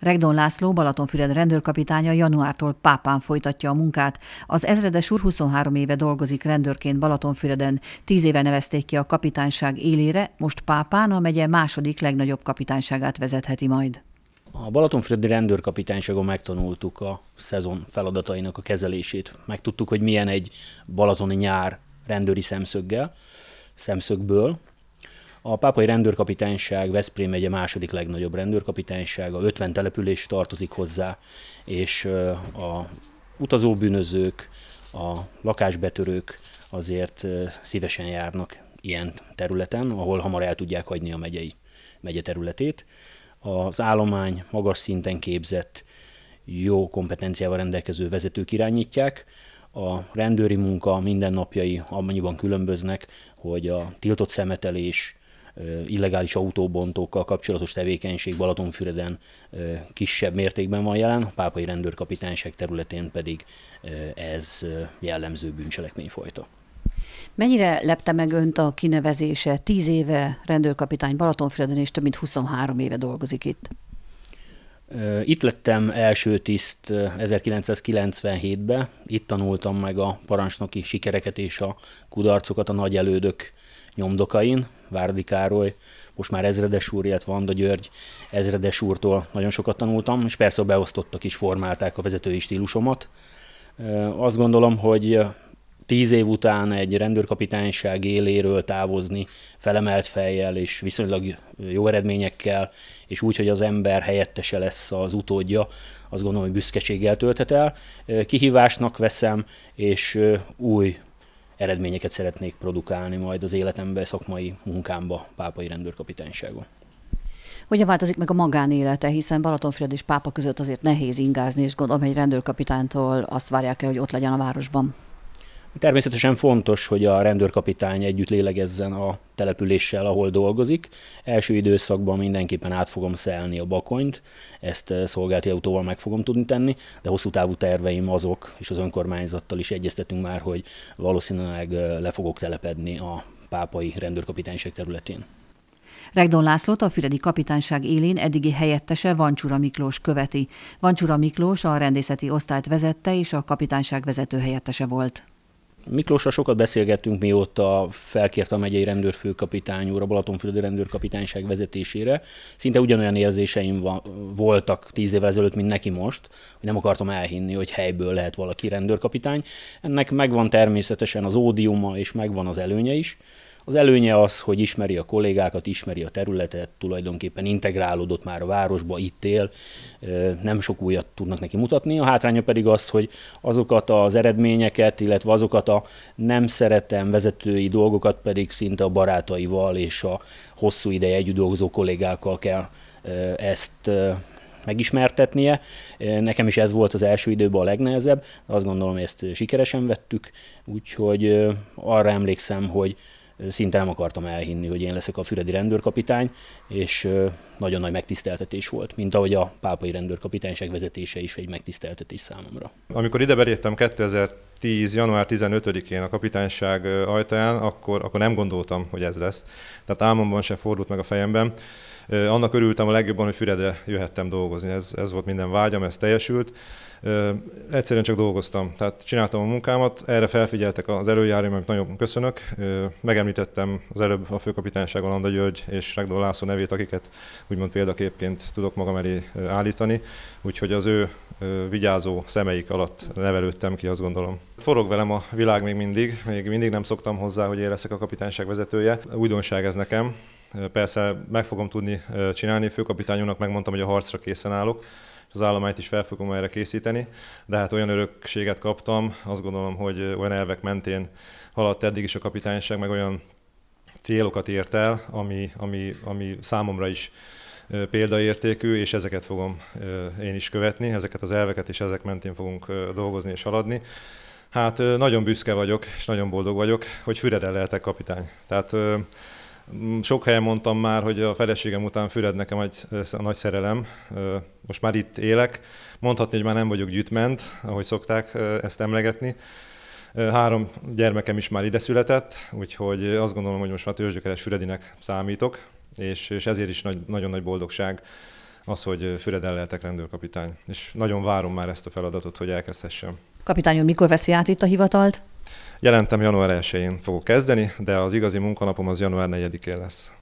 Regdon László, Balatonfüred rendőrkapitánya januártól pápán folytatja a munkát. Az ezredes úr 23 éve dolgozik rendőrként Balatonfüreden. Tíz éve nevezték ki a kapitányság élére, most pápán a megye második legnagyobb kapitányságát vezetheti majd. A Balatonfüredi rendőrkapitányságon megtanultuk a szezon feladatainak a kezelését. Megtudtuk, hogy milyen egy balatoni nyár rendőri szemszöggel, szemszögből, a pápai rendőrkapitányság, Veszprém megye második legnagyobb rendőrkapitánysága, 50 település tartozik hozzá, és a utazóbűnözők, a lakásbetörők azért szívesen járnak ilyen területen, ahol hamar el tudják hagyni a megyei, megye területét. Az állomány magas szinten képzett, jó kompetenciával rendelkező vezetők irányítják, a rendőri munka mindennapjai amennyiban különböznek, hogy a tiltott szemetelés, illegális autóbontókkal kapcsolatos tevékenység Balatonfüreden kisebb mértékben van jelen, a pápai rendőrkapitányság területén pedig ez jellemző bűncselekményfajta. Mennyire lepte meg önt a kinevezése? Tíz éve rendőrkapitány Balatonfüreden, és több mint 23 éve dolgozik itt. Itt lettem első tiszt 1997-ben, itt tanultam meg a parancsnoki sikereket és a kudarcokat, a nagy elődök nyomdokain, Várdi Károly, most már ezredes úr, illetve Vanda György ezredes úrtól nagyon sokat tanultam, és persze a beosztottak is formálták a vezetői stílusomat. Azt gondolom, hogy tíz év után egy rendőrkapitányság éléről távozni felemelt fejjel és viszonylag jó eredményekkel, és úgy, hogy az ember helyettese lesz az utódja, azt gondolom, hogy büszkeséggel tölthet el. Kihívásnak veszem, és új eredményeket szeretnék produkálni majd az életembe, szakmai munkámba, pápai rendőrkapitányságon. Hogyan változik meg a magánélete, hiszen Balatonfüred és Pápa között azért nehéz ingázni, és gondolom, hogy egy rendőrkapitánytól azt várják el, hogy ott legyen a városban. Természetesen fontos, hogy a rendőrkapitány együtt lélegezzen a településsel, ahol dolgozik. Első időszakban mindenképpen át fogom szelni a bakonyt, ezt eh, szolgálti autóval meg fogom tudni tenni, de hosszú távú terveim azok, és az önkormányzattal is egyeztetünk már, hogy valószínűleg eh, le fogok telepedni a pápai rendőrkapitányság területén. Regdon Lászlót a Füredi Kapitányság élén eddigi helyettese Vancsura Miklós követi. Vancsura Miklós a rendészeti osztályt vezette és a kapitányság vezető helyettese volt. Miklósra sokat beszélgettünk, mióta felkért a megyei rendőrfőkapitány úr a Balatonföldi rendőrkapitányság vezetésére. Szinte ugyanolyan érzéseim van, voltak tíz évvel ezelőtt, mint neki most, hogy nem akartam elhinni, hogy helyből lehet valaki rendőrkapitány. Ennek megvan természetesen az ódiuma, és megvan az előnye is. Az előnye az, hogy ismeri a kollégákat, ismeri a területet, tulajdonképpen integrálódott már a városba, itt él, nem sok újat tudnak neki mutatni. A hátránya pedig az, hogy azokat az eredményeket, illetve azokat a nem szeretem vezetői dolgokat pedig szinte a barátaival és a hosszú ideje együtt dolgozó kollégákkal kell ezt megismertetnie. Nekem is ez volt az első időben a legnehezebb, azt gondolom, hogy ezt sikeresen vettük, úgyhogy arra emlékszem, hogy szinte nem akartam elhinni, hogy én leszek a füredi rendőrkapitány, és nagyon nagy megtiszteltetés volt, mint ahogy a pápai rendőrkapitányság vezetése is egy megtiszteltetés számomra. Amikor ide beléptem 2010. január 15-én a kapitányság ajtaján, akkor, akkor nem gondoltam, hogy ez lesz. Tehát álmomban se fordult meg a fejemben. Annak örültem a legjobban, hogy Füredre jöhettem dolgozni. Ez, ez volt minden vágyam, ez teljesült. Egyszerűen csak dolgoztam, tehát csináltam a munkámat, erre felfigyeltek az előjáraim, amit nagyon köszönök. Megemlítettem az előbb a főkapitányság Alanda György és Regdó László nevét, akiket úgymond példaképként tudok magam elé állítani, úgyhogy az ő vigyázó szemeik alatt nevelődtem ki, azt gondolom. Forog velem a világ még mindig, még mindig nem szoktam hozzá, hogy én leszek a kapitányság vezetője. Újdonság ez nekem, Persze meg fogom tudni csinálni, főkapitányonak. megmondtam, hogy a harcra készen állok, és az állományt is fel fogom erre készíteni, de hát olyan örökséget kaptam, azt gondolom, hogy olyan elvek mentén haladt eddig is a kapitányság, meg olyan célokat ért el, ami, ami, ami számomra is példaértékű, és ezeket fogom én is követni, ezeket az elveket, és ezek mentén fogunk dolgozni és haladni. Hát nagyon büszke vagyok, és nagyon boldog vagyok, hogy Füreden lehetek kapitány. Tehát sok helyen mondtam már, hogy a feleségem után Füred nekem egy nagy szerelem. Most már itt élek. Mondhatni, hogy már nem vagyok gyűjtment, ahogy szokták ezt emlegetni. Három gyermekem is már ide született, úgyhogy azt gondolom, hogy most már törzsgyökeres Füredinek számítok, és, és ezért is nagy, nagyon nagy boldogság az, hogy Füreden lehetek rendőrkapitány. És nagyon várom már ezt a feladatot, hogy elkezdhessem. Kapitány úr, mikor veszi át itt a hivatalt? Jelentem január 1-én fogok kezdeni, de az igazi munkanapom az január 4-én lesz.